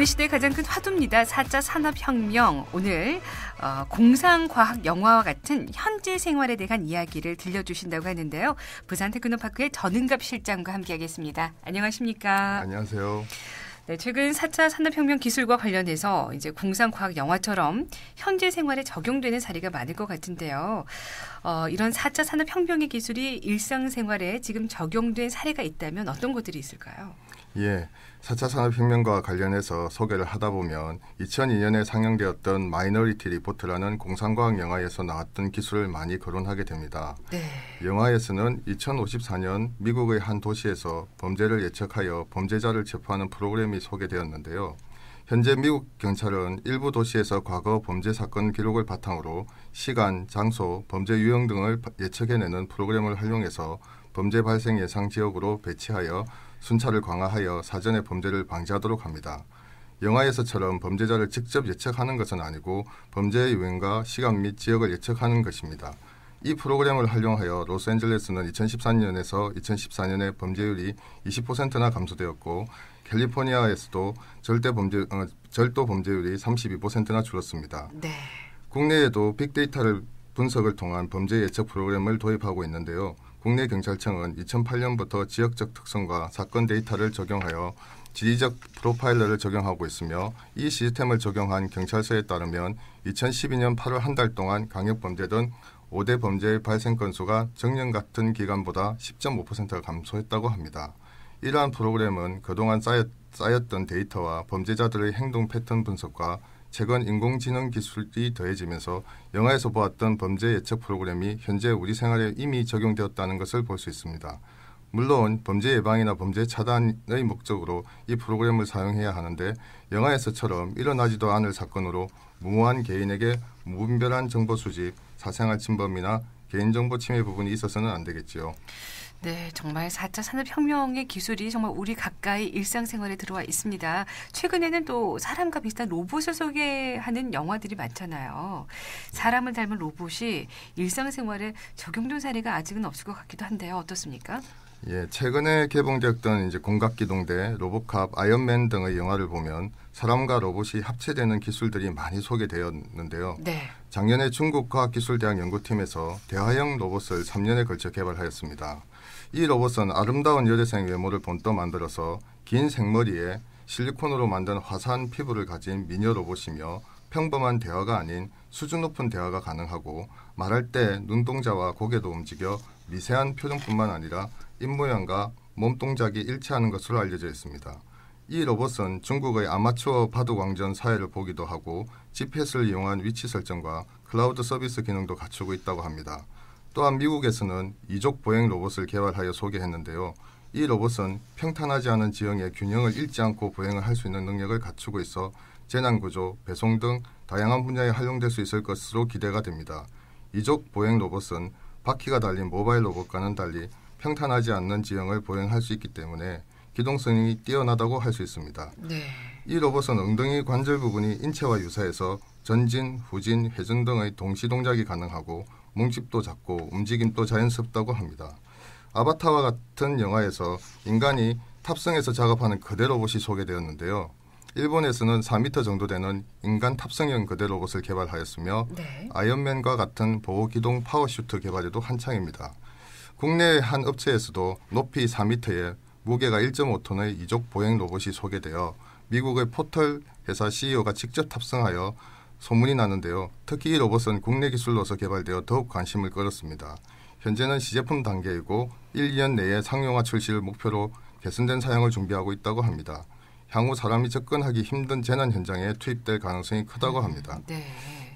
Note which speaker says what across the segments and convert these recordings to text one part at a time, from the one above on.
Speaker 1: 우리 시대의 가장 큰 화두입니다. 4차 산업혁명. 오늘 어, 공상과학 영화와 같은 현재 생활에 대한 이야기를 들려주신다고 하는데요. 부산 테크노파크의 전은갑 실장과 함께하겠습니다. 안녕하십니까?
Speaker 2: 안녕하세요.
Speaker 1: 네, 최근 4차 산업혁명 기술과 관련해서 이제 공상과학 영화처럼 현재 생활에 적용되는 사례가 많을 것 같은데요. 어, 이런 4차 산업혁명의 기술이 일상생활에 지금 적용된 사례가 있다면 어떤 것들이 있을까요?
Speaker 2: 예. 4차 산업혁명과 관련해서 소개를 하다 보면 2002년에 상영되었던 마이너리티 리포트라는 공상과학 영화에서 나왔던 기술을 많이 거론하게 됩니다. 네. 영화에서는 2054년 미국의 한 도시에서 범죄를 예측하여 범죄자를 체포하는 프로그램이 이름이 소개되었는데요. 현재 미국 경찰은 일부 도시에서 과거 범죄 사건 기록을 바탕으로 시간, 장소, 범죄 유형 등을 예측해내는 프로그램을 활용해서 범죄 발생 예상 지역으로 배치하여 순찰을 강화하여 사전에 범죄를 방지하도록 합니다. 영화에서처럼 범죄자를 직접 예측하는 것은 아니고 범죄의 유행과 시간 및 지역을 예측하는 것입니다. 이 프로그램을 활용하여 로스앤젤레스는 2013년에서 2014년에 범죄율이 20%나 감소되었고 캘리포니아에서도 절대 범죄 어, 절도 범죄율이 32%나 줄었습니다. 네. 국내에도 빅데이터를 분석을 통한 범죄 예측 프로그램을 도입하고 있는데요. 국내 경찰청은 2008년부터 지역적 특성과 사건 데이터를 적용하여 지리적 프로파일러를 적용하고 있으며 이 시스템을 적용한 경찰서에 따르면 2012년 8월 한 달 동안 강력범죄 등 5대 범죄의 발생 건수가 정년 같은 기간보다 10.5%가 감소했다고 합니다. 이러한 프로그램은 그동안 쌓였, 쌓였던 데이터와 범죄자들의 행동 패턴 분석과 최근 인공지능 기술이 더해지면서 영화에서 보았던 범죄 예측 프로그램이 현재 우리 생활에 이미 적용되었다는 것을 볼 수 있습니다. 물론 범죄 예방이나 범죄 차단의 목적으로 이 프로그램을 사용해야 하는데 영화에서처럼 일어나지도 않을 사건으로 무모한 개인에게 무분별한 정보 수집, 사생활 침범이나 개인정보 침해 부분이 있어서는 안 되겠지요.
Speaker 1: 네, 정말 4차 산업혁명의 기술이 정말 우리 가까이 일상생활에 들어와 있습니다. 최근에는 또 사람과 비슷한 로봇을 소개하는 영화들이 많잖아요. 사람을 닮은 로봇이 일상생활에 적용된 사례가 아직은 없을 것 같기도 한데요. 어떻습니까?
Speaker 2: 예, 최근에 개봉되었던 이제 공각기동대, 로봇캅 아이언맨 등의 영화를 보면 사람과 로봇이 합체되는 기술들이 많이 소개되었는데요. 네. 작년에 중국과학기술대학 연구팀에서 대화형 로봇을 3년에 걸쳐 개발하였습니다. 이 로봇은 아름다운 여대생 외모를 본떠 만들어서 긴 생머리에 실리콘으로 만든 화사한 피부를 가진 미녀 로봇이며 평범한 대화가 아닌 수준 높은 대화가 가능하고 말할 때 눈동자와 고개도 움직여 미세한 표정뿐만 아니라 입모양과 몸동작이 일치하는 것으로 알려져 있습니다. 이 로봇은 중국의 아마추어 파도 광전 사회를 보기도 하고 GPS를 이용한 위치 설정과 클라우드 서비스 기능도 갖추고 있다고 합니다. 또한 미국에서는 이족 보행 로봇을 개발하여 소개했는데요. 이 로봇은 평탄하지 않은 지형의 균형을 잃지 않고 보행을 할 수 있는 능력을 갖추고 있어 재난구조, 배송 등 다양한 분야에 활용될 수 있을 것으로 기대가 됩니다. 이족 보행 로봇은 바퀴가 달린 모바일 로봇과는 달리 평탄하지 않는 지형을 보행할 수 있기 때문에 기동성이 뛰어나다고 할 수 있습니다. 네. 이 로봇은 엉덩이 관절 부분이 인체와 유사해서 전진, 후진, 회전 등의 동시 동작이 가능하고 뭉집도 작고 움직임도 자연스럽다고 합니다. 아바타와 같은 영화에서 인간이 탑승해서 작업하는 그대 로봇이 소개되었는데요. 일본에서는 4미터 정도 되는 인간 탑승형 그대 로봇을 개발하였으며 네. 아이언맨과 같은 보호 기동 파워슈트 개발에도 한창입니다. 국내한 업체에서도 높이 4미에 무게가 1.5톤의 이족 보행 로봇이 소개되어 미국의 포털 회사 CEO가 직접 탑승하여 소문이 나는데요. 특히 이 로봇은 국내 기술로서 개발되어 더욱 관심을 끌었습니다. 현재는 시제품 단계이고 1, 년 내에 상용화 출시를 목표로 개선된 사양을 준비하고 있다고 합니다. 향후 사람이 접근하기 힘든 재난 현장에 투입될 가능성이 크다고 음, 합니다. 네.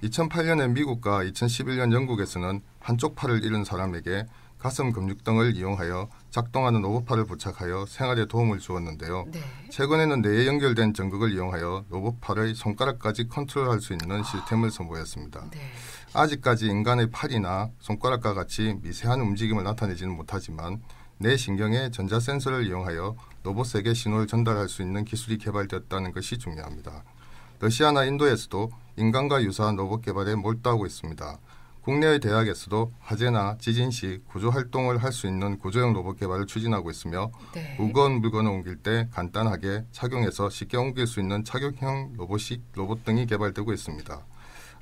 Speaker 2: 2008년에 미국과 2011년 영국에서는 한쪽 팔을 잃은 사람에게 가슴 근육 등을 이용하여 작동하는 로봇팔을 부착하여 생활에 도움을 주었는데요. 네. 최근에는 뇌에 연결된 전극을 이용하여 로봇팔의 손가락까지 컨트롤할 수 있는 아. 시스템을 선보였습니다. 네. 아직까지 인간의 팔이나 손가락과 같이 미세한 움직임을 나타내지는 못하지만 내 신경에 전자 센서를 이용하여 로봇에게 신호를 전달할 수 있는 기술이 개발되었다는 것이 중요합니다. 러시아나 인도에서도 인간과 유사한 로봇 개발에 몰두하고 있습니다. 국내의 대학에서도 화재나 지진 시 구조 활동을 할 수 있는 구조형 로봇 개발을 추진하고 있으며 네. 무거운 물건을 옮길 때 간단하게 착용해서 쉽게 옮길 수 있는 착용형 로봇식 로봇 등이 개발되고 있습니다.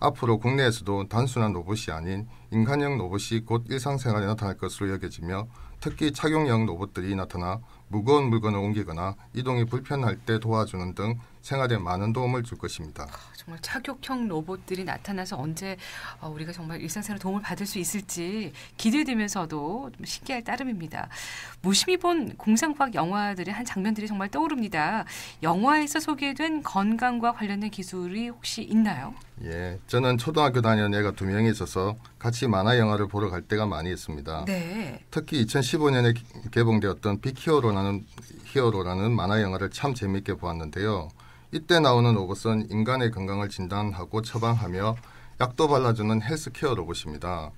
Speaker 2: 앞으로 국내에서도 단순한 로봇이 아닌 인간형 로봇이 곧 일상생활에 나타날 것으로 여겨지며 특히 착용형 로봇들이 나타나 무거운 물건을 옮기거나 이동이 불편할 때 도와주는 등 생활에 많은 도움을 줄 것입니다. 아,
Speaker 1: 정말 착륙형 로봇들이 나타나서 언제 어, 우리가 정말 일상생활 도움을 받을 수 있을지 기대되면서도 좀 신기할 따름입니다. 무심히 본 공상과학 영화들의 한 장면들이 정말 떠오릅니다. 영화에서 소개된 건강과 관련된 기술이 혹시 있나요?
Speaker 2: 예, 저는 초등학교 다니는 애가 두 명이 있어서 같이 만화 영화를 보러 갈 때가 많이 있습니다. 네. 특히 2015년에 개봉되었던 빅히어로라는 히어로라는 만화 영화를 참 재밌게 보았는데요. 이때 나오는 로봇은 인간의 건강을 진단하고 처방하며 약도 발라주는 헬스케어 로봇입니다.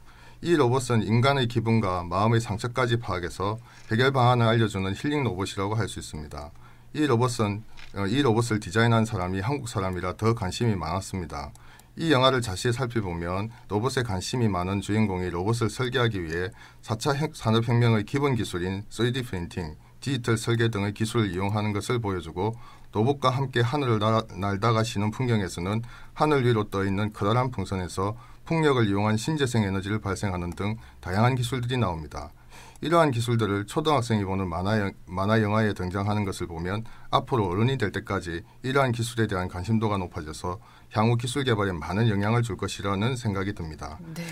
Speaker 2: 이 로봇은 인간의 기분과 마음의 상처까지 파악해서 해결 방안을 알려주는 힐링 로봇이라고 할 수 있습니다. 이 로봇은 어, 이 로봇을 디자인한 사람이 한국 사람이라 더 관심이 많았습니다. 이 영화를 자세히 살펴보면 로봇에 관심이 많은 주인공이 로봇을 설계하기 위해 4차 산업혁명의 기본 기술인 3D 프린팅, 디지털 설계 등의 기술을 이용하는 것을 보여주고 도복과 함께 하늘을 날다가 시는 풍경에서는 하늘 위로 떠 있는 커다란 풍선에서 풍력을 이용한 신재생 에너지를 발생하는 등 다양한 기술들이 나옵니다. 이러한 기술들을 초등학생이 보는 만화, 만화 영화에 등장하는 것을 보면 앞으로 어른이 될 때까지 이러한 기술에 대한 관심도가 높아져서 향후 기술 개발에 많은 영향을 줄 것이라는 생각이 듭니다. 네.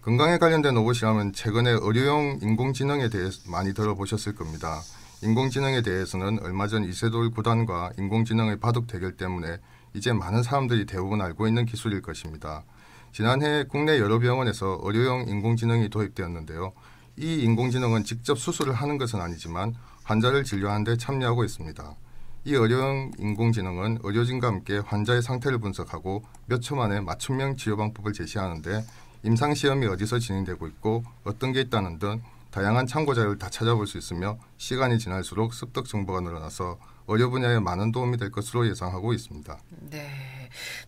Speaker 2: 건강에 관련된 로봇이라면 최근에 의료용 인공지능에 대해 많이 들어보셨을 겁니다. 인공지능에 대해서는 얼마 전 이세돌 구단과 인공지능의 바둑 대결 때문에 이제 많은 사람들이 대부분 알고 있는 기술일 것입니다. 지난해 국내 여러 병원에서 의료용 인공지능이 도입되었는데요. 이 인공지능은 직접 수술을 하는 것은 아니지만 환자를 진료하는 데 참여하고 있습니다. 이 의료용 인공지능은 의료진과 함께 환자의 상태를 분석하고 몇 초 만에 맞춤형 치료 방법을 제시하는데 임상시험이 어디서 진행되고 있고 어떤 게 있다는 등 다양한 참고 자료를 다 찾아볼 수 있으며 시간이 지날수록 습득 정보가 늘어나서 의료 분야에 많은 도움이 될 것으로 예상하고 있습니다.
Speaker 1: 네.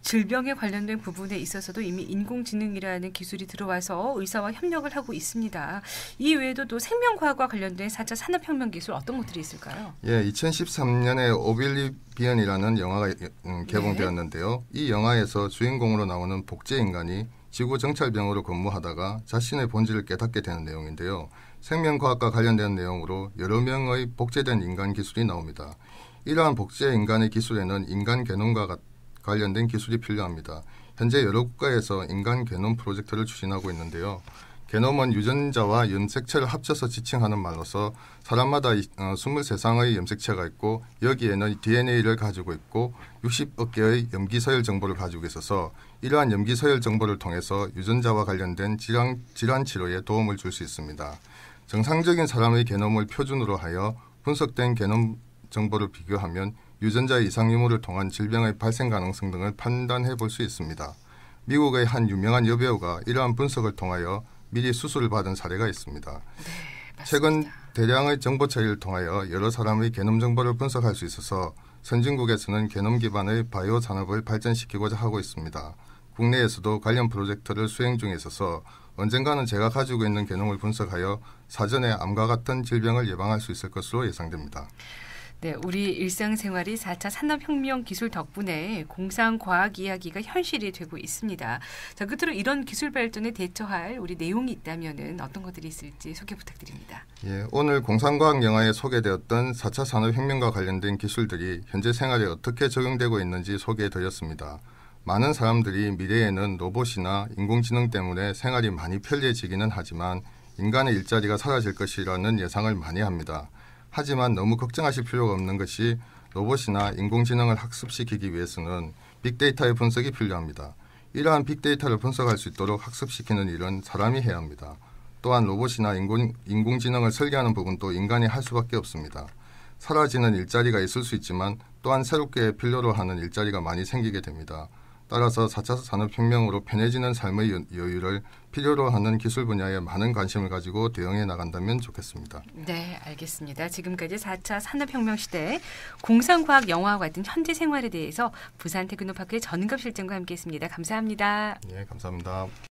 Speaker 1: 질병에 관련된 부분에 있어서도 이미 인공지능이라는 기술이 들어와서 의사와 협력을 하고 있습니다. 이 외에도 또 생명과학과 관련된 4차 산업혁명 기술 어떤 것들이 있을까요?
Speaker 2: 예, 2013년에 오빌리비언이라는 영화가 예, 음, 개봉되었는데요. 예. 이 영화에서 주인공으로 나오는 복제 인간이 지구 정찰병으로 근무하다가 자신의 본질을 깨닫게 되는 내용인데요. 생명과학과 관련된 내용으로 여러 명의 복제된 인간 기술이 나옵니다. 이러한 복제 인간의 기술에는 인간 개놈과 관련된 기술이 필요합니다. 현재 여러 국가에서 인간 개놈 프로젝트를 추진하고 있는데요. 개놈은 유전자와 염색체를 합쳐서 지칭하는 말로서 사람마다 2 3상의 어, 염색체가 있고 여기에는 DNA를 가지고 있고 60억 개의 염기서열 정보를 가지고 있어서 이러한 염기서열 정보를 통해서 유전자와 관련된 질환, 질환 치료에 도움을 줄 수 있습니다. 정상적인 사람의 개념을 표준으로 하여 분석된 개념 정보를 비교하면 유전자 이상 유무를 통한 질병의 발생 가능성 등을 판단해 볼 수 있습니다. 미국의 한 유명한 여배우가 이러한 분석을 통하여 미리 수술을 받은 사례가 있습니다. 네, 최근 대량의 정보 처리를 통하여 여러 사람의 게놈 정보를 분석할 수 있어서 선진국에서는 게놈 기반의 바이오 산업을 발전시키고자 하고 있습니다. 국내에서도 관련 프로젝트를 수행 중에 있어서 언젠가는 제가 가지고 있는 개농을 분석하여 사전에 암과 같은 질병을 예방할 수 있을 것으로 예상됩니다.
Speaker 1: 네, 우리 일상생활이 4차 산업혁명 기술 덕분에 공상과학 이야기가 현실이 되고 있습니다. 자, 끝으로 이런 기술 발전에 대처할 우리 내용이 있다면 어떤 것들이 있을지 소개 부탁드립니다.
Speaker 2: 예, 오늘 공상과학 영화에 소개되었던 4차 산업혁명과 관련된 기술들이 현재 생활에 어떻게 적용되고 있는지 소개해드렸습니다. 많은 사람들이 미래에는 로봇이나 인공지능 때문에 생활이 많이 편리해지기는 하지만 인간의 일자리가 사라질 것이라는 예상을 많이 합니다. 하지만 너무 걱정하실 필요가 없는 것이 로봇이나 인공지능을 학습시키기 위해서는 빅데이터의 분석이 필요합니다. 이러한 빅데이터를 분석할 수 있도록 학습시키는 일은 사람이 해야 합니다. 또한 로봇이나 인공, 인공지능을 설계하는 부분도 인간이 할 수밖에 없습니다. 사라지는 일자리가 있을 수 있지만 또한 새롭게 필요로 하는 일자리가 많이 생기게 됩니다. 따라서 4차 산업혁명으로 편해지는 삶의 여유를 필요로 하는 기술 분야에 많은 관심을 가지고 대응해 나간다면 좋겠습니다.
Speaker 1: 네, 알겠습니다. 지금까지 4차 산업혁명 시대 공상과학 영화와 같은 현대 생활에 대해서 부산 테크노파크의 전은 실장과 함께했습니다. 감사합니다. 네, 감사합니다.